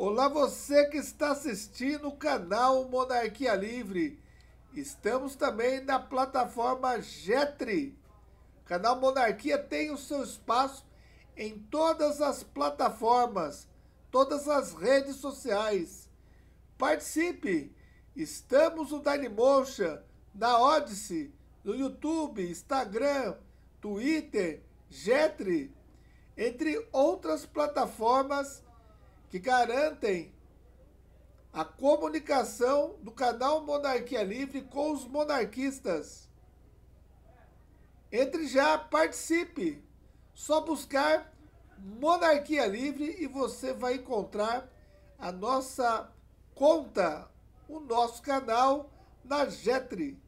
Olá você que está assistindo o canal Monarquia Livre. Estamos também na plataforma Jetri. O canal Monarquia tem o seu espaço em todas as plataformas, todas as redes sociais. Participe! Estamos no Dailymotion, na Odyssey, no YouTube, Instagram, Twitter, Jetri, entre outras plataformas que garantem a comunicação do canal Monarquia Livre com os monarquistas. Entre já, participe. Só buscar Monarquia Livre e você vai encontrar a nossa conta, o nosso canal na Jetri.